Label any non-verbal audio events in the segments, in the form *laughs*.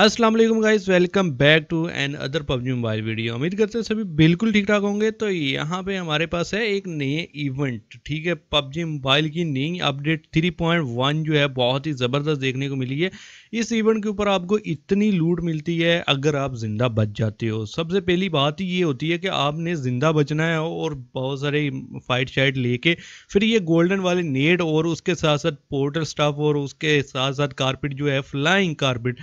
अस्सलाम वालेकुम guys welcome back to another PUBG mobile video उम्मीद करते हैं सभी बिल्कुल ठीक ठाक होंगे तो यहाँ पे हमारे पास है एक नए इवेंट ठीक है पबजी मोबाइल की नई अपडेट 3.1 जो है बहुत ही ज़बरदस्त देखने को मिली है इस इवेंट के ऊपर आपको इतनी लूट मिलती है अगर आप ज़िंदा बच जाते हो सबसे पहली बात ये होती है कि आपने ज़िंदा बचना है और बहुत सारे फाइट शाइट लेके फिर ये गोल्डन वाले नेट और उसके साथ साथ पोर्टल स्टाफ और उसके साथ साथ कारपेट जो है फ्लाइंग कारपेट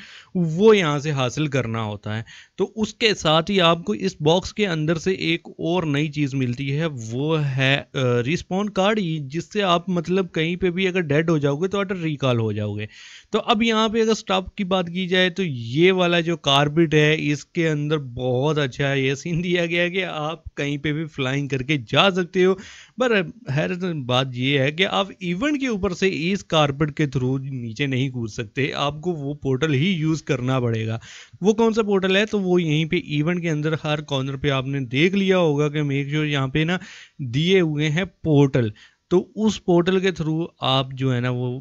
वो यहाँ से हासिल करना होता है तो उसके साथ ही आपको इस बॉक्स के अंदर से एक और नई चीज़ मिलती है वो है रिस्पॉन कार्ड जिससे आप मतलब कहीं पे भी अगर डेड हो जाओगे तो अटर रिकॉल हो जाओगे तो अब यहाँ पे अगर स्टॉप की बात की जाए तो ये वाला जो कार्बिट है इसके अंदर बहुत अच्छा ये सीन दिया गया है कि आप कहीं पर भी फ्लाइंग करके जा सकते हो पर हैर बात ये है कि आप इवेंट के ऊपर से इस कार्पेट के थ्रू नीचे नहीं कूद सकते आपको वो पोर्टल ही यूज़ करना करना पड़ेगा वो कौन सा पोर्टल है तो वो यहीं पे इवेंट के अंदर हर कॉर्नर पे आपने देख लिया होगा कि मेक श्योर यहाँ पे ना दिए हुए हैं पोर्टल तो उस पोर्टल के थ्रू आप जो है ना वो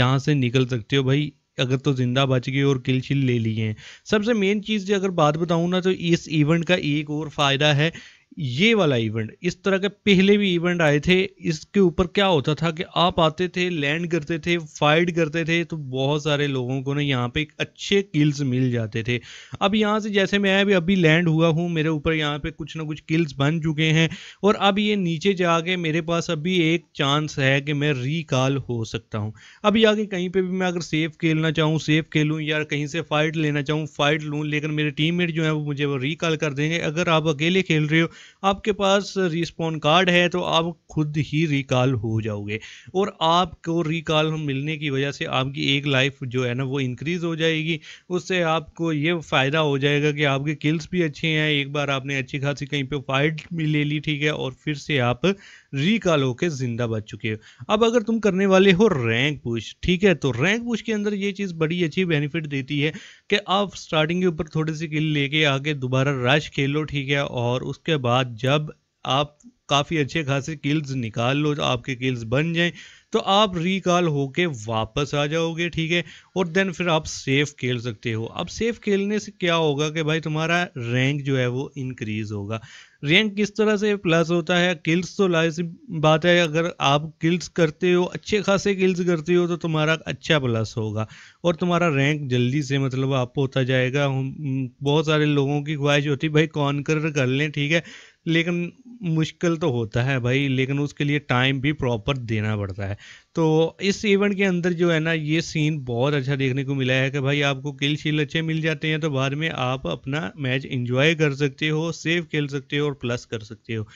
यहाँ से निकल सकते हो भाई अगर तो जिंदा बच गए और किल छिल ले लिए हैं सबसे मेन चीज़ अगर बात बताऊँ ना तो इस इवेंट का एक और फ़ायदा है ये वाला इवेंट इस तरह के पहले भी इवेंट आए थे इसके ऊपर क्या होता था कि आप आते थे लैंड करते थे फाइट करते थे तो बहुत सारे लोगों को ना यहाँ पे अच्छे किल्स मिल जाते थे अब यहाँ से जैसे मैं अभी अभी लैंड हुआ हूँ मेरे ऊपर यहाँ पे कुछ ना कुछ किल्स बन चुके हैं और अब ये नीचे जाके मेरे पास अभी एक चांस है कि मैं रिकॉल हो सकता हूँ अभी आगे कहीं पर भी मैं अगर सेफ खेलना चाहूँ सेफ खेलूँ या कहीं से फ़ाइट लेना चाहूँ फ़ाइट लूँ लेकिन मेरे टीम जो है वो मुझे वो रिकॉल कर देंगे अगर आप अकेले खेल रहे हो आपके पास रिस्पॉन कार्ड है तो आप खुद ही रिकॉल हो जाओगे और आपको रिकॉल मिलने की वजह से आपकी एक लाइफ जो है ना वो इंक्रीज़ हो जाएगी उससे आपको ये फ़ायदा हो जाएगा कि आपके किल्स भी अच्छे हैं एक बार आपने अच्छी खासी कहीं पे फाइट भी ले ली ठीक है और फिर से आप रिकॉल होकर ज़िंदा बच चुके हो अब अगर तुम करने वाले हो रैंक पुश ठीक है तो रैंक पुश के अंदर ये चीज़ बड़ी अच्छी बेनिफिट देती है कि आप स्टार्टिंग के ऊपर थोड़ी सी किल लेके आके दोबारा रश खेलो ठीक है और उसके बाद बाद जब आप काफ़ी अच्छे खासे किल्स निकाल लो आपके किल्स बन जाएं तो आप रिकॉल होके वापस आ जाओगे ठीक है और देन फिर आप सेफ खेल सकते हो अब सेफ खेलने से क्या होगा कि भाई तुम्हारा रैंक जो है वो इंक्रीज होगा रैंक किस तरह से प्लस होता है किल्स तो लाजिम बात है अगर आप किल्स करते हो अच्छे खासे किल्स करते हो तो तुम्हारा अच्छा प्लस होगा और तुम्हारा रैंक जल्दी से मतलब आप होता जाएगा बहुत सारे लोगों की ख्वाहिश होती भाई कॉन कर लें ठीक है लेकिन मुश्किल तो होता है भाई लेकिन उसके लिए टाइम भी प्रॉपर देना पड़ता है तो इस इवेंट के अंदर जो है ना ये सीन बहुत अच्छा देखने को मिला है कि भाई आपको किल शील अच्छे मिल जाते हैं तो बाद में आप अपना मैच एंजॉय कर सकते हो सेव खेल सकते हो और प्लस कर सकते हो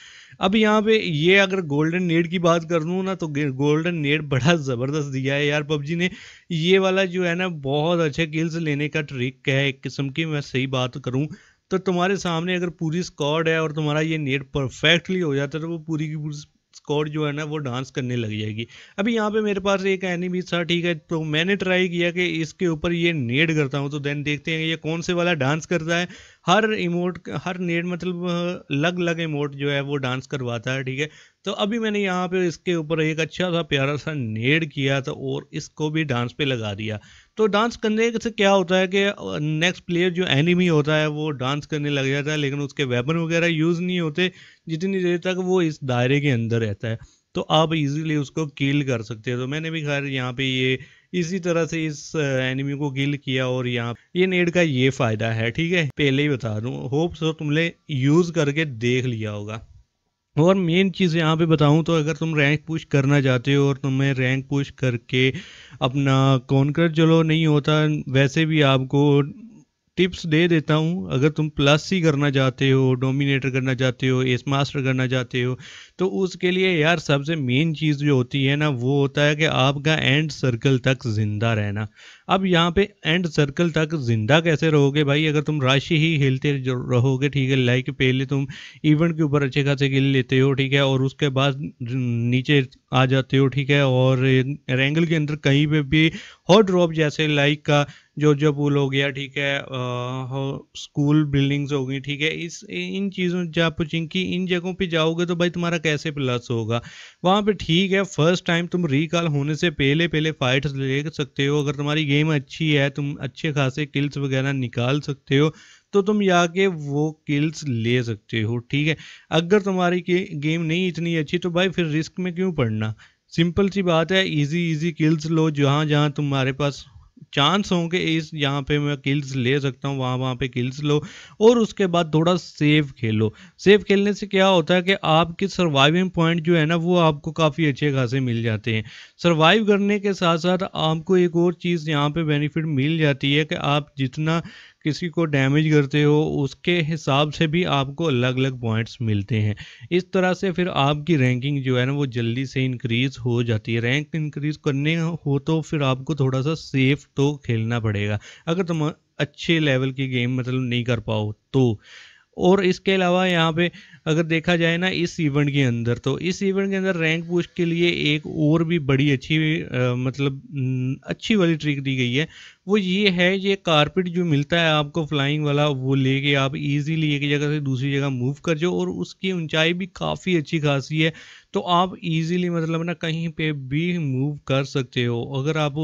अब यहाँ पे ये अगर गोल्डन नेड की बात कर लूँ ना तो गोल्डन नेड बड़ा ज़बरदस्त दिया है यार पबजी ने ये वाला जो है ना बहुत अच्छे किल्स लेने का ट्रिक है एक किस्म की मैं सही बात करूँ तो तुम्हारे सामने अगर पूरी स्कॉड है और तुम्हारा ये नेट परफेक्टली हो जाता है तो वो पूरी की पूरी स्कॉड जो है ना वो डांस करने लग जाएगी अभी यहाँ पे मेरे पास एक एनिमी था ठीक है तो मैंने ट्राई किया कि इसके ऊपर ये नेट करता हूँ तो देन देखते हैं ये कौन से वाला डांस करता है हर इमोट हर नेट मतलब अलग अलग इमोट जो है वो डांस करवाता है ठीक है तो अभी मैंने यहाँ पे इसके ऊपर एक अच्छा सा प्यारा सा नेड किया था और इसको भी डांस पे लगा दिया तो डांस करने से क्या होता है कि नेक्स्ट प्लेयर जो एनिमी होता है वो डांस करने लग जाता है लेकिन उसके वेपन वगैरह यूज़ नहीं होते जितनी देर तक वो इस दायरे के अंदर रहता है तो आप इजीली उसको किल कर सकते हैं तो मैंने भी खैर यहाँ पे ये इसी तरह से इस एनिमी को किल किया और यहाँ ये नेड का ये फ़ायदा है ठीक है पहले ही बता दूँ होप सो तो तुमने यूज़ करके देख लिया होगा और मेन चीज़ यहाँ पे बताऊँ तो अगर तुम रैंक पुश करना चाहते हो और तुम्हें रैंक पुश करके अपना कॉन्कर चलो नहीं होता वैसे भी आपको टिप्स दे देता हूँ अगर तुम प्लस ही करना चाहते हो डोमिनेटर करना चाहते हो एस मास्टर करना चाहते हो तो उसके लिए यार सबसे मेन चीज़ जो होती है ना वो होता है कि आपका एंड सर्कल तक ज़िंदा रहना अब यहाँ पे एंड सर्कल तक ज़िंदा कैसे रहोगे भाई अगर तुम राशि ही हिलते रहोगे ठीक है लाइक पहले तुम इवेंट के ऊपर अच्छे खासे गिल लेते हो ठीक है और उसके बाद नीचे आ जाते हो ठीक है और रेंगल के अंदर कहीं पर भी हॉट ड्रॉप जैसे लाइक का जोर्जिया पुल हो गया ठीक है स्कूल बिल्डिंग्स हो गई ठीक है इस इन चीज़ों जापुचिंग चिंकि इन जगहों पे जाओगे तो भाई तुम्हारा कैसे प्लस होगा वहाँ पे ठीक है फर्स्ट टाइम तुम रिकॉल होने से पहले पहले फाइट्स ले सकते हो अगर तुम्हारी गेम अच्छी है तुम अच्छे खासे किल्स वगैरह निकाल सकते हो तो तुम जाके वो किल्स ले सकते हो ठीक है अगर तुम्हारी गेम नहीं इतनी अच्छी तो भाई फिर रिस्क में क्यों पड़ना सिंपल सी बात है इजी इजी किल्स लो जहाँ जहाँ तुम्हारे पास चांस कि इस यहाँ पे मैं किल्स ले सकता हूँ वहाँ वहाँ पे किल्स लो और उसके बाद थोड़ा सेव खेलो सेव खेलने से क्या होता है कि आपके सर्वाइविंग पॉइंट जो है ना वो आपको काफ़ी अच्छे खासे मिल जाते हैं सर्वाइव करने के साथ साथ आपको एक और चीज़ यहाँ पे बेनिफिट मिल जाती है कि आप जितना किसी को डैमेज करते हो उसके हिसाब से भी आपको अलग अलग पॉइंट्स मिलते हैं इस तरह से फिर आपकी रैंकिंग जो है ना वो जल्दी से इंक्रीज़ हो जाती है रैंक इंक्रीज़ करने हो तो फिर आपको थोड़ा सा सेफ तो खेलना पड़ेगा अगर तुम अच्छे लेवल की गेम मतलब नहीं कर पाओ तो और इसके अलावा यहाँ पे अगर देखा जाए ना इस इवेंट के अंदर तो इस इवेंट के अंदर रैंक पुश के लिए एक और भी बड़ी अच्छी आ, मतलब अच्छी वाली ट्रिक दी गई है वो ये है ये कारपेट जो मिलता है आपको फ्लाइंग वाला वो लेके आप इजीली एक जगह से दूसरी जगह मूव कर जाओ और उसकी ऊंचाई भी काफ़ी अच्छी खासी है तो आप इजीली मतलब ना कहीं पे भी मूव कर सकते हो अगर आप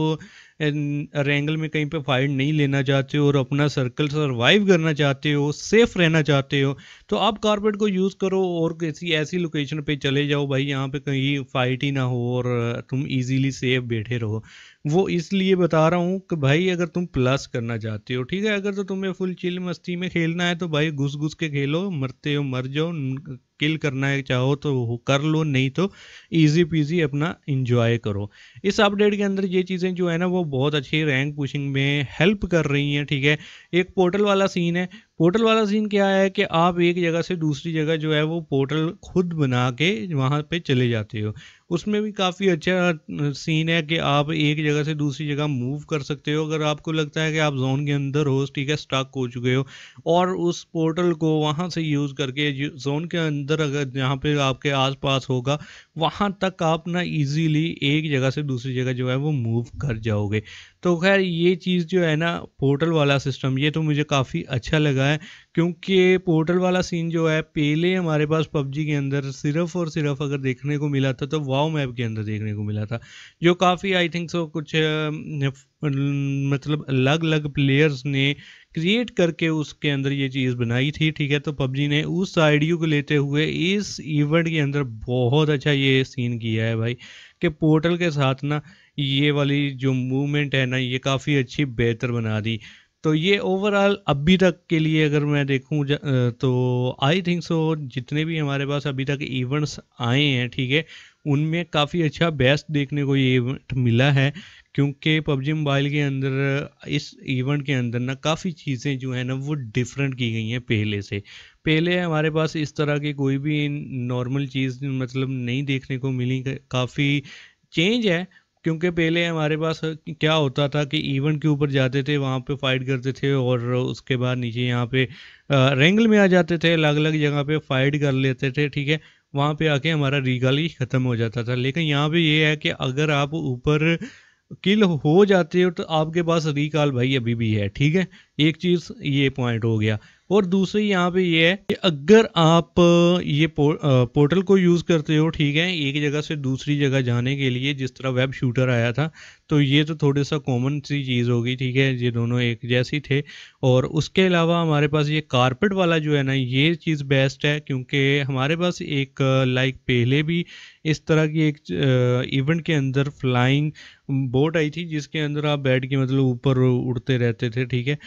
रेंगल में कहीं पे फाइट नहीं लेना चाहते हो और अपना सर्कल सर्वाइव करना चाहते हो सेफ रहना चाहते हो तो आप कारपेट को यूज़ यूज़ करो और किसी ऐसी लोकेशन पे चले जाओ भाई यहाँ पे कहीं फ़ाइट ही ना हो और तुम इजीली सेफ बैठे रहो वो इसलिए बता रहा हूँ कि भाई अगर तुम प्लस करना चाहते हो ठीक है अगर तो तुम्हें फुल चिल मस्ती में खेलना है तो भाई घुस घुस के खेलो मरते हो मर जाओ किल करना है चाहो तो कर लो नहीं तो इजी पीजी अपना इंजॉय करो इस अपडेट के अंदर ये चीज़ें जो है ना वो बहुत अच्छी रैंक पुशिंग में हेल्प कर रही हैं ठीक है एक पोर्टल वाला सीन है पोर्टल वाला सीन क्या है कि आप एक जगह से दूसरी जगह जो है वो पोर्टल खुद बना के वहाँ पे चले जाते हो उसमें भी काफ़ी अच्छा सीन है कि आप एक जगह से दूसरी जगह मूव कर सकते हो अगर आपको लगता है कि आप जोन के अंदर हो ठीक है स्टक हो चुके हो और उस पोर्टल को वहाँ से यूज़ करके जोन के अंदर अगर जहाँ पे आपके आसपास होगा वहाँ तक आप ना इजीली एक जगह से दूसरी जगह जो है वो मूव कर जाओगे तो खैर ये चीज़ जो है ना पोर्टल वाला सिस्टम ये तो मुझे काफ़ी अच्छा लगा है क्योंकि पोर्टल वाला सीन जो है पहले हमारे पास पबजी के अंदर सिर्फ और सिर्फ अगर देखने को मिला था तो वाओ मैप के अंदर देखने को मिला था जो काफ़ी आई थिंक सो कुछ मतलब अलग अलग प्लेयर्स ने क्रिएट करके उसके अंदर ये चीज़ बनाई थी ठीक है तो पबजी ने उस आइडियो को लेते हुए इस इवेंट के अंदर बहुत अच्छा ये सीन किया है भाई कि पोर्टल के साथ ना ये वाली जो मूवमेंट है ना ये काफ़ी अच्छी बेहतर बना दी तो ये ओवरऑल अभी तक के लिए अगर मैं देखूं तो आई थिंक सो जितने भी हमारे पास अभी तक इवेंट्स आए हैं ठीक है उनमें काफ़ी अच्छा बेस्ट देखने को ये इवेंट मिला है क्योंकि पबजी मोबाइल के अंदर इस इवेंट के अंदर ना काफ़ी चीज़ें जो है ना वो डिफरेंट की गई हैं पहले से पहले हमारे पास इस तरह की कोई भी नॉर्मल चीज़ मतलब नहीं देखने को मिली काफ़ी चेंज है क्योंकि पहले हमारे पास क्या होता था कि इवेंट के ऊपर जाते थे वहाँ पे फाइट करते थे और उसके बाद नीचे यहाँ पे रेंगल में आ जाते थे अलग अलग जगह पे फाइट कर लेते थे ठीक है वहाँ पे आके हमारा रीगल ही ख़त्म हो जाता था लेकिन यहाँ पे ये है कि अगर आप ऊपर किल हो जाते हो तो आपके पास रिकॉल भाई अभी भी है ठीक है एक चीज़ ये पॉइंट हो गया और दूसरी यहाँ पे ये है कि अगर आप ये पो, पोर्टल को यूज़ करते हो ठीक है एक जगह से दूसरी जगह जाने के लिए जिस तरह वेब शूटर आया था तो ये तो थोड़ा सा कॉमन सी चीज़ होगी ठीक है ये दोनों एक जैसी थे और उसके अलावा हमारे पास ये कारपेट वाला जो है ना ये चीज़ बेस्ट है क्योंकि हमारे पास एक लाइक पहले भी इस तरह की एक इवेंट के अंदर फ्लाइंग बोट आई थी जिसके अंदर आप बैठ के मतलब ऊपर उड़ते रहते थे ठीक है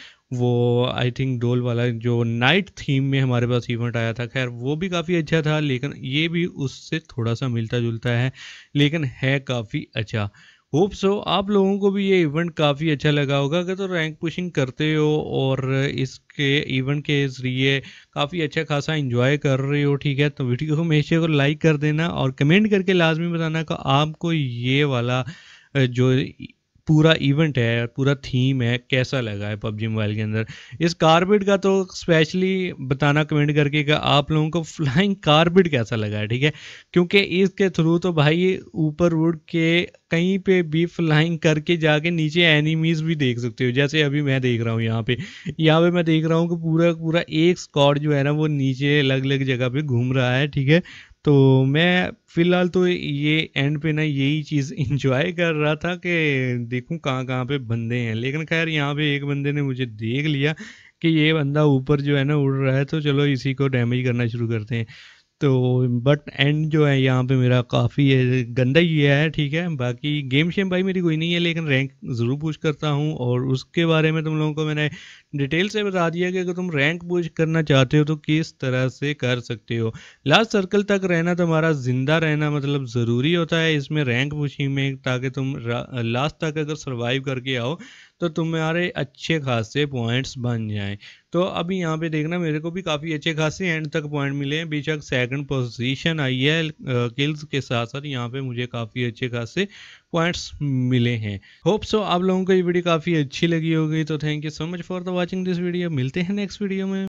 वो आई थिंक डोल वाला जो नाइट थीम में हमारे पास इवेंट आया था खैर वो भी काफ़ी अच्छा था लेकिन ये भी उससे थोड़ा सा मिलता जुलता है लेकिन है काफ़ी अच्छा होप सो आप लोगों को भी ये इवेंट काफ़ी अच्छा लगा होगा अगर तो रैंक पुशिंग करते हो और इसके इवेंट के ज़रिए काफ़ी अच्छा खासा इंजॉय कर रहे हो ठीक है तो वीडियो को हमेशा को लाइक कर देना और कमेंट करके लाजमी बताना कि आपको ये वाला जो पूरा इवेंट है पूरा थीम है कैसा लगा है पबजी मोबाइल के अंदर इस कारबिट का तो स्पेशली बताना कमेंट करके कि आप लोगों को फ्लाइंग कारबिट कैसा लगा है ठीक है क्योंकि इसके थ्रू तो भाई ऊपर उड़ के कहीं पे भी फ्लाइंग करके जाके नीचे एनिमीज भी देख सकते हो जैसे अभी मैं देख रहा हूँ यहाँ पे यहाँ पे मैं देख रहा हूँ कि पूरा पूरा एक स्कॉड जो है ना वो नीचे अलग अलग जगह पे घूम रहा है ठीक है तो मैं फ़िलहाल तो ये एंड पे ना यही चीज़ इंजॉय *laughs* कर रहा था कि देखूं कहाँ कहाँ पे बंदे हैं लेकिन खैर यहाँ पे एक बंदे ने मुझे देख लिया कि ये बंदा ऊपर जो है ना उड़ रहा है तो चलो इसी को डैमेज करना शुरू करते हैं तो बट एंड जो है यहाँ पे मेरा काफ़ी गंदा ही है ठीक है बाकी गेम शेम भाई मेरी कोई नहीं है लेकिन रैंक ज़रूर पूछ करता हूँ और उसके बारे में तुम लोगों को मैंने डिटेल से बता दिया कि अगर तुम रैंक पूछ करना चाहते हो तो किस तरह से कर सकते हो लास्ट सर्कल तक रहना तुम्हारा ज़िंदा रहना मतलब ज़रूरी होता है इसमें रैंक बुशिंग में ताकि तुम लास्ट तक अगर सर्वाइव करके आओ तो तुम्हारे अच्छे खासे पॉइंट्स बन जाएं तो अभी यहाँ पे देखना मेरे को भी काफ़ी अच्छे खासे एंड तक पॉइंट मिले हैं बेशक सेकंड पोजीशन आई है किल्स के साथ साथ यहाँ पे मुझे काफ़ी अच्छे खासे पॉइंट्स मिले हैं होप सो आप लोगों को ये वीडियो काफ़ी अच्छी लगी होगी तो thank you so much for the watching this video मिलते हैं नेक्स्ट वीडियो में